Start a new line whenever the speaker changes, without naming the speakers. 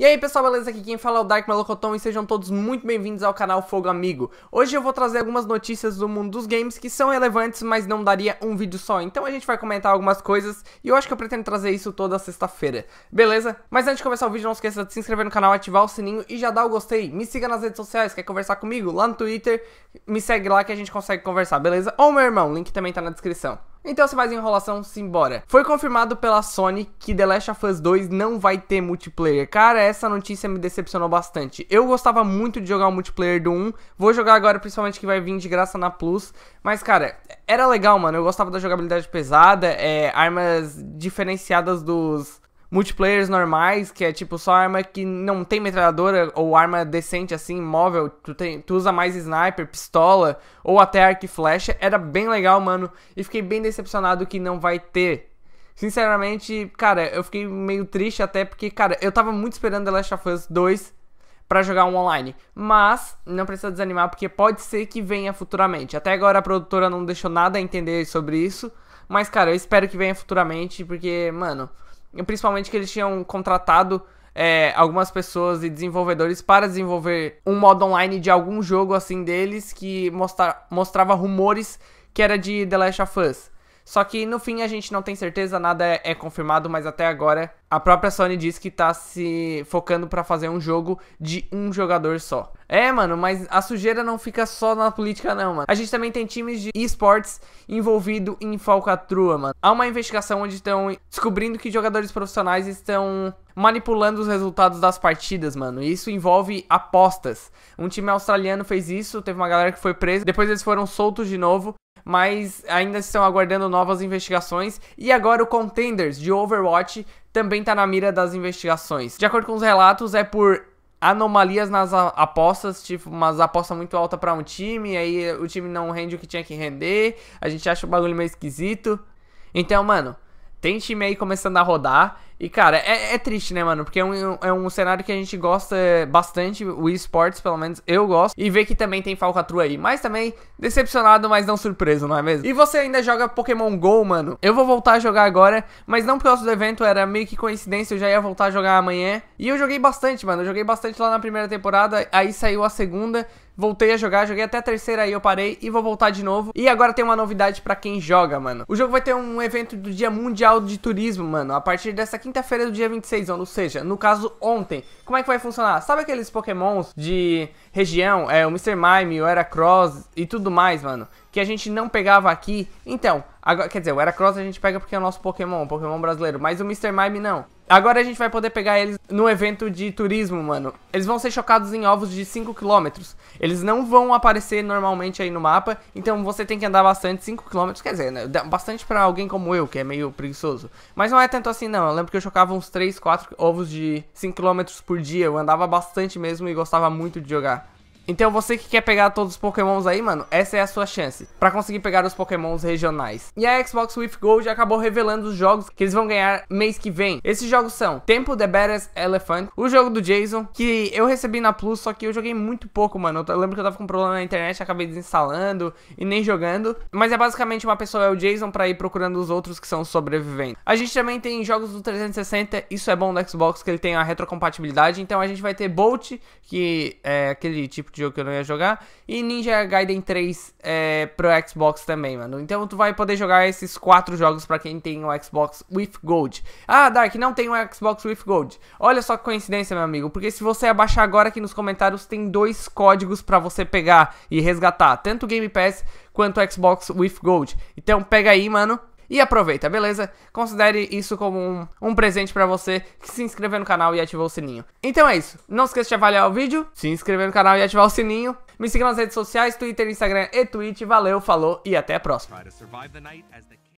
E aí pessoal, beleza? Aqui quem fala é o Dark Melocoton e sejam todos muito bem-vindos ao canal Fogo Amigo. Hoje eu vou trazer algumas notícias do mundo dos games que são relevantes, mas não daria um vídeo só. Então a gente vai comentar algumas coisas e eu acho que eu pretendo trazer isso toda sexta-feira, beleza? Mas antes de começar o vídeo, não esqueça de se inscrever no canal, ativar o sininho e já dar o gostei. Me siga nas redes sociais, quer conversar comigo? Lá no Twitter, me segue lá que a gente consegue conversar, beleza? Ou meu irmão, link também tá na descrição. Então você faz enrolação, simbora. Foi confirmado pela Sony que The Last of Us 2 não vai ter multiplayer. Cara, essa notícia me decepcionou bastante. Eu gostava muito de jogar o multiplayer do 1. Vou jogar agora, principalmente que vai vir de graça na Plus. Mas, cara, era legal, mano. Eu gostava da jogabilidade pesada, é, armas diferenciadas dos, multiplayers normais, que é tipo só arma que não tem metralhadora ou arma decente assim, móvel, tu, tem, tu usa mais sniper, pistola ou até arco e flecha, era bem legal, mano, e fiquei bem decepcionado que não vai ter. Sinceramente, cara, eu fiquei meio triste até porque, cara, eu tava muito esperando The Last of Us 2 para jogar um online. Mas não precisa desanimar porque pode ser que venha futuramente. Até agora a produtora não deixou nada a entender sobre isso, mas cara, eu espero que venha futuramente porque, mano, principalmente que eles tinham contratado é, algumas pessoas e desenvolvedores para desenvolver um modo online de algum jogo assim deles que mostra mostrava rumores que era de The Last of Us. Só que no fim a gente não tem certeza, nada é, é confirmado, mas até agora a própria Sony diz que tá se focando para fazer um jogo de um jogador só. É, mano, mas a sujeira não fica só na política não, mano. A gente também tem times de esportes envolvido em falcatrua, mano. Há uma investigação onde estão descobrindo que jogadores profissionais estão manipulando os resultados das partidas, mano. Isso envolve apostas. Um time australiano fez isso, teve uma galera que foi presa, depois eles foram soltos de novo mas ainda estão aguardando novas investigações. E agora o Contenders de Overwatch também está na mira das investigações. De acordo com os relatos, é por anomalias nas apostas, tipo umas apostas muito alta para um time, aí o time não rende o que tinha que render, a gente acha o bagulho meio esquisito. Então, mano, tem time aí começando a rodar e, cara, é, é, triste, né, mano? Porque é um, é um cenário que a gente gosta bastante, o esportes, pelo menos eu gosto, e ver que também tem falcatrua aí. Mas também, decepcionado, mas não surpreso, não é mesmo? E você ainda joga Pokémon GO, mano? Eu vou voltar a jogar agora, mas não por causa do evento, era meio que coincidência, eu já ia voltar a jogar amanhã. E eu joguei bastante, mano, eu joguei bastante lá na primeira temporada, aí saiu a segunda, voltei a jogar, joguei até a terceira aí eu parei e vou voltar de novo. E agora tem uma novidade para quem joga, mano. O jogo vai ter um evento do Dia Mundial de Turismo, mano, a partir dessa quinta quinta-feira do dia 26, ou seja, no caso ontem. Como é que vai funcionar? Sabe aqueles pokémons de região, é, o Mr. Mime, o Heracross e tudo mais, mano? que a gente não pegava aqui. Então, agora, quer dizer, o Heracross a gente pega porque é o nosso Pokémon, Pokémon brasileiro, mas o Mr. Mime não. Agora a gente vai poder pegar eles no evento de turismo, mano. Eles vão ser chocados em ovos de 5km. Eles não vão aparecer normalmente aí no mapa, então você tem que andar bastante, 5km, quer dizer, né, bastante pra alguém como eu, que é meio preguiçoso. Mas não é tanto assim não, eu lembro que eu chocava uns 3, 4 ovos de 5km por dia, eu andava bastante mesmo e gostava muito de jogar. Então você que quer pegar todos os pokémons aí, mano, essa é a sua chance para conseguir pegar os pokémons regionais. E a Xbox With Gold acabou revelando os jogos que eles vão ganhar mês que vem. Esses jogos são Tempo The Badass Elephant, o jogo do Jason, que eu recebi na Plus, só que eu joguei muito pouco, mano. Eu lembro que eu tava com problema na internet, acabei desinstalando e nem jogando. Mas é basicamente uma pessoa é o Jason pra ir procurando os outros que são sobreviventes. A gente também tem jogos do 360, isso é bom do Xbox, que ele tem a retrocompatibilidade. Então a gente vai ter Bolt, que é aquele tipo tipo de jogo que eu não ia jogar. E Ninja Gaiden 3 é, pro Xbox também, mano. Então tu vai poder jogar esses quatro jogos para quem tem o Xbox with Gold. Ah, Dark, não tem o Xbox with Gold. Olha só que coincidência, meu amigo. Porque se você abaixar agora aqui nos comentários, tem dois códigos para você pegar e resgatar. Tanto o Game Pass quanto o Xbox with Gold. Então pega aí, mano e aproveita, beleza? Considere isso como um, um presente para você que se inscreveu no canal e ativou o sininho. Então é isso. Não esqueça de avaliar o vídeo, se inscrever no canal e ativar o sininho. Me siga nas redes sociais, Twitter, Instagram e Twitch. Valeu, falou e até a próxima.